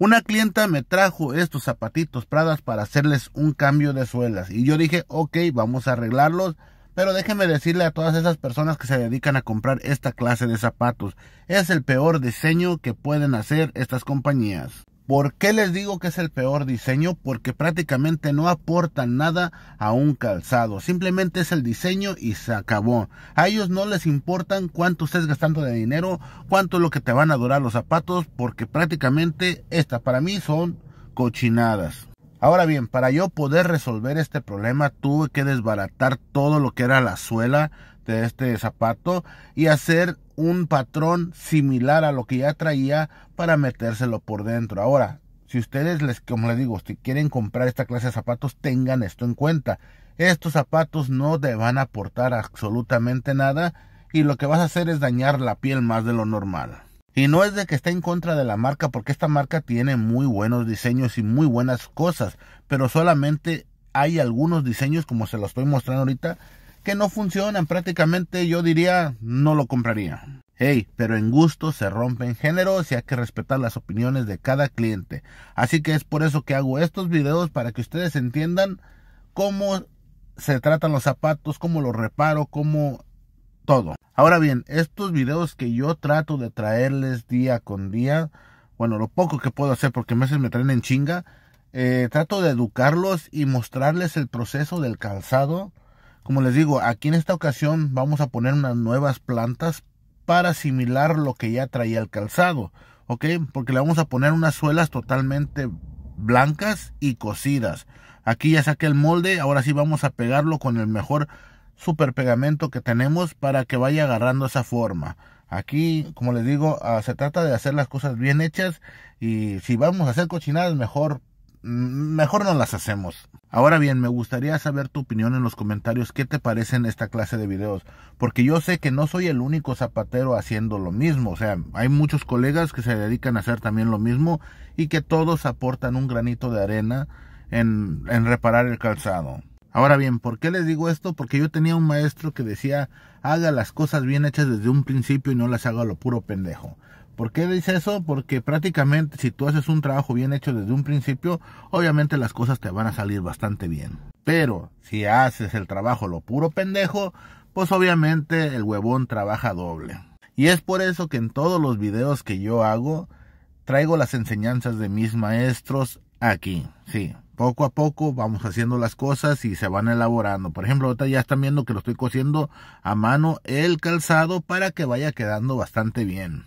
Una clienta me trajo estos zapatitos Pradas para hacerles un cambio de suelas y yo dije, ok, vamos a arreglarlos, pero déjeme decirle a todas esas personas que se dedican a comprar esta clase de zapatos, es el peor diseño que pueden hacer estas compañías. ¿Por qué les digo que es el peor diseño? Porque prácticamente no aportan nada a un calzado. Simplemente es el diseño y se acabó. A ellos no les importan cuánto estés gastando de dinero, cuánto es lo que te van a durar los zapatos, porque prácticamente estas para mí son cochinadas. Ahora bien, para yo poder resolver este problema tuve que desbaratar todo lo que era la suela, de este zapato y hacer un patrón similar a lo que ya traía para metérselo por dentro. Ahora, si ustedes les, como les digo, si quieren comprar esta clase de zapatos, tengan esto en cuenta. Estos zapatos no te van a aportar absolutamente nada y lo que vas a hacer es dañar la piel más de lo normal. Y no es de que esté en contra de la marca, porque esta marca tiene muy buenos diseños y muy buenas cosas, pero solamente hay algunos diseños, como se los estoy mostrando ahorita, que no funcionan prácticamente, yo diría, no lo compraría. Hey, pero en gusto se rompen géneros y hay que respetar las opiniones de cada cliente. Así que es por eso que hago estos videos para que ustedes entiendan cómo se tratan los zapatos, cómo los reparo, cómo todo. Ahora bien, estos videos que yo trato de traerles día con día, bueno, lo poco que puedo hacer porque a veces me traen en chinga, eh, trato de educarlos y mostrarles el proceso del calzado como les digo, aquí en esta ocasión vamos a poner unas nuevas plantas para asimilar lo que ya traía el calzado, ¿ok? Porque le vamos a poner unas suelas totalmente blancas y cocidas. Aquí ya saqué el molde, ahora sí vamos a pegarlo con el mejor super pegamento que tenemos para que vaya agarrando esa forma. Aquí, como les digo, ah, se trata de hacer las cosas bien hechas y si vamos a hacer cochinadas, mejor, mm, mejor no las hacemos. Ahora bien, me gustaría saber tu opinión en los comentarios, qué te en esta clase de videos, porque yo sé que no soy el único zapatero haciendo lo mismo, o sea, hay muchos colegas que se dedican a hacer también lo mismo y que todos aportan un granito de arena en, en reparar el calzado. Ahora bien, ¿por qué les digo esto? Porque yo tenía un maestro que decía, haga las cosas bien hechas desde un principio y no las haga lo puro pendejo. ¿Por qué dice eso? Porque prácticamente si tú haces un trabajo bien hecho desde un principio, obviamente las cosas te van a salir bastante bien. Pero si haces el trabajo lo puro pendejo, pues obviamente el huevón trabaja doble. Y es por eso que en todos los videos que yo hago, traigo las enseñanzas de mis maestros aquí. Sí, poco a poco vamos haciendo las cosas y se van elaborando. Por ejemplo, ahorita ya están viendo que lo estoy cosiendo a mano el calzado para que vaya quedando bastante bien.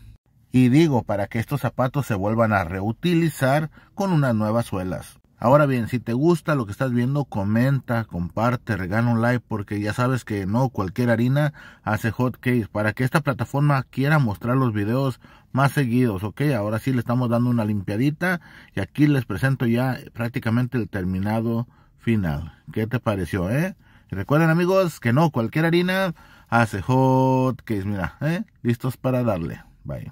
Y digo, para que estos zapatos se vuelvan a reutilizar con unas nuevas suelas. Ahora bien, si te gusta lo que estás viendo, comenta, comparte, regala un like, porque ya sabes que no cualquier harina hace hot case Para que esta plataforma quiera mostrar los videos más seguidos, ok. Ahora sí le estamos dando una limpiadita y aquí les presento ya prácticamente el terminado final. ¿Qué te pareció, eh? recuerden, amigos, que no cualquier harina hace hotcakes. Mira, eh, listos para darle. Bye.